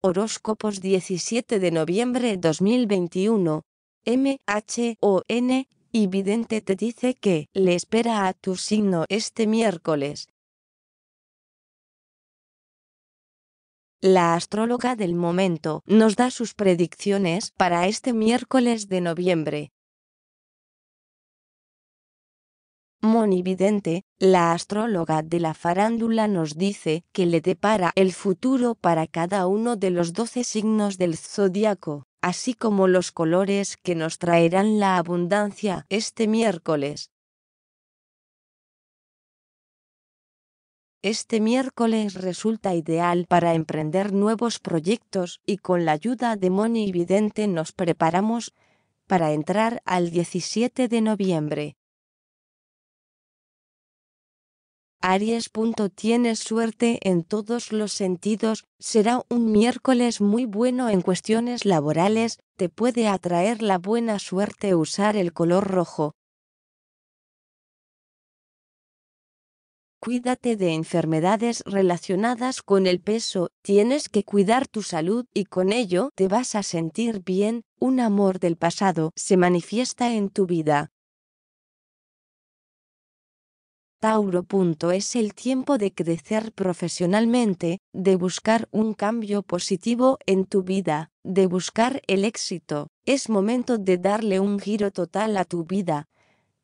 Horóscopos 17 de noviembre 2021. M.H.O.N. y Vidente te dice que le espera a tu signo este miércoles. La astróloga del momento nos da sus predicciones para este miércoles de noviembre. Moni la astróloga de la farándula nos dice que le depara el futuro para cada uno de los doce signos del zodiaco, así como los colores que nos traerán la abundancia este miércoles. Este miércoles resulta ideal para emprender nuevos proyectos y con la ayuda de Moni nos preparamos para entrar al 17 de noviembre Aries. Tienes suerte en todos los sentidos, será un miércoles muy bueno en cuestiones laborales, te puede atraer la buena suerte usar el color rojo. Cuídate de enfermedades relacionadas con el peso, tienes que cuidar tu salud y con ello te vas a sentir bien, un amor del pasado se manifiesta en tu vida. Tauro. Es el tiempo de crecer profesionalmente, de buscar un cambio positivo en tu vida, de buscar el éxito. Es momento de darle un giro total a tu vida,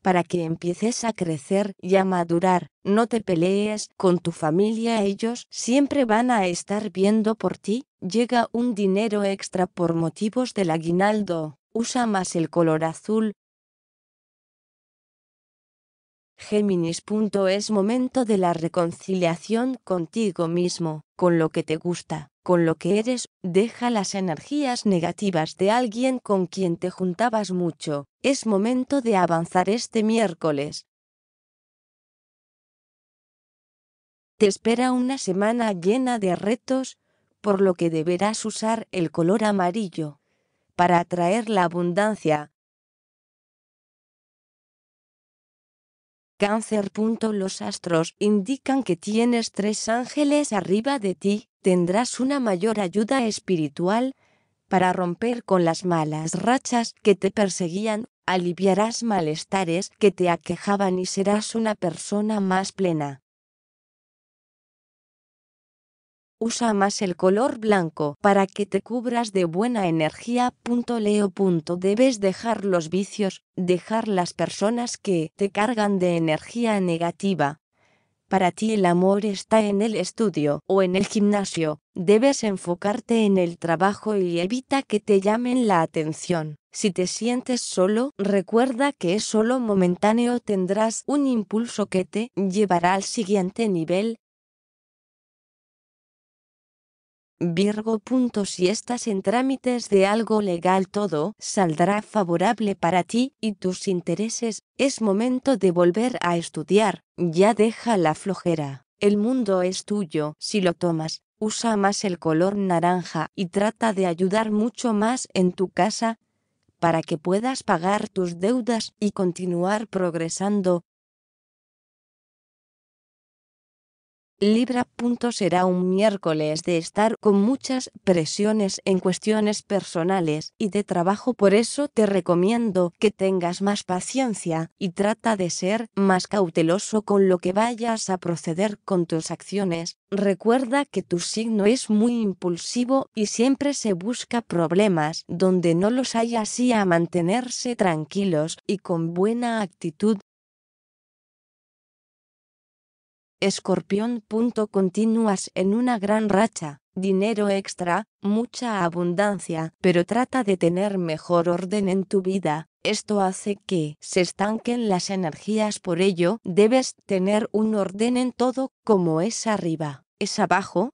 para que empieces a crecer y a madurar. No te pelees con tu familia, ellos siempre van a estar viendo por ti. Llega un dinero extra por motivos del aguinaldo. Usa más el color azul, Géminis. Es momento de la reconciliación contigo mismo, con lo que te gusta, con lo que eres. Deja las energías negativas de alguien con quien te juntabas mucho. Es momento de avanzar este miércoles. Te espera una semana llena de retos, por lo que deberás usar el color amarillo para atraer la abundancia. Cáncer. Los astros indican que tienes tres ángeles arriba de ti, tendrás una mayor ayuda espiritual para romper con las malas rachas que te perseguían, aliviarás malestares que te aquejaban y serás una persona más plena. usa más el color blanco para que te cubras de buena energía. Leo. Debes dejar los vicios, dejar las personas que te cargan de energía negativa. Para ti el amor está en el estudio o en el gimnasio, debes enfocarte en el trabajo y evita que te llamen la atención. Si te sientes solo, recuerda que es solo momentáneo tendrás un impulso que te llevará al siguiente nivel, Virgo. Si estás en trámites de algo legal todo saldrá favorable para ti y tus intereses, es momento de volver a estudiar, ya deja la flojera. El mundo es tuyo si lo tomas. Usa más el color naranja y trata de ayudar mucho más en tu casa para que puedas pagar tus deudas y continuar progresando, Libra. Será un miércoles de estar con muchas presiones en cuestiones personales y de trabajo, por eso te recomiendo que tengas más paciencia y trata de ser más cauteloso con lo que vayas a proceder con tus acciones. Recuerda que tu signo es muy impulsivo y siempre se busca problemas donde no los hay así a mantenerse tranquilos y con buena actitud Escorpión. Continúas en una gran racha, dinero extra, mucha abundancia, pero trata de tener mejor orden en tu vida. Esto hace que se estanquen las energías, por ello debes tener un orden en todo, como es arriba, es abajo.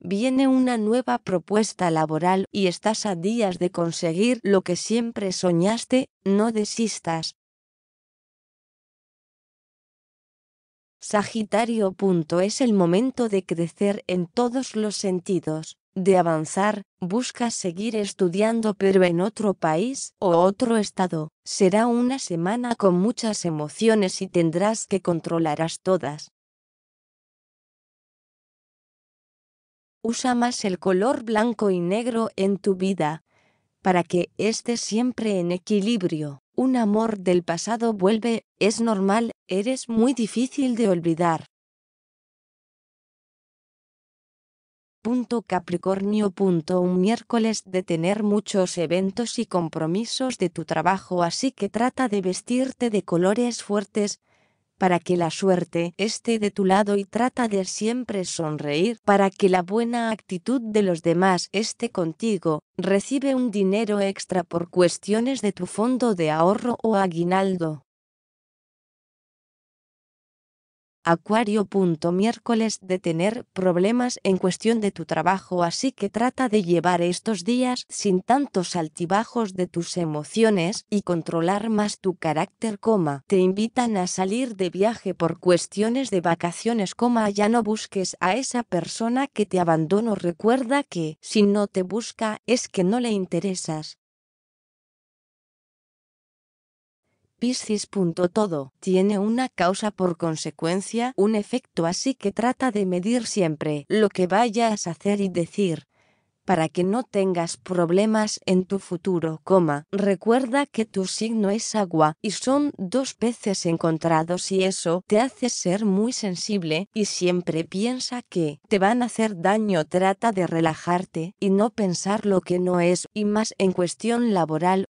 Viene una nueva propuesta laboral y estás a días de conseguir lo que siempre soñaste, no desistas, Sagitario. Es el momento de crecer en todos los sentidos, de avanzar, buscas seguir estudiando pero en otro país o otro estado. Será una semana con muchas emociones y tendrás que controlarás todas. Usa más el color blanco y negro en tu vida para que estés siempre en equilibrio. Un amor del pasado vuelve, es normal, eres muy difícil de olvidar. Capricornio. un miércoles de tener muchos eventos y compromisos de tu trabajo, así que trata de vestirte de colores fuertes, para que la suerte esté de tu lado y trata de siempre sonreír, para que la buena actitud de los demás esté contigo, recibe un dinero extra por cuestiones de tu fondo de ahorro o aguinaldo. Acuario. Miércoles de tener problemas en cuestión de tu trabajo, así que trata de llevar estos días sin tantos altibajos de tus emociones y controlar más tu carácter, Te invitan a salir de viaje por cuestiones de vacaciones, Ya no busques a esa persona que te abandonó. Recuerda que, si no te busca, es que no le interesas. Piscis. Todo tiene una causa por consecuencia, un efecto, así que trata de medir siempre lo que vayas a hacer y decir para que no tengas problemas en tu futuro, coma. Recuerda que tu signo es agua y son dos peces encontrados y eso te hace ser muy sensible y siempre piensa que te van a hacer daño. Trata de relajarte y no pensar lo que no es y más en cuestión laboral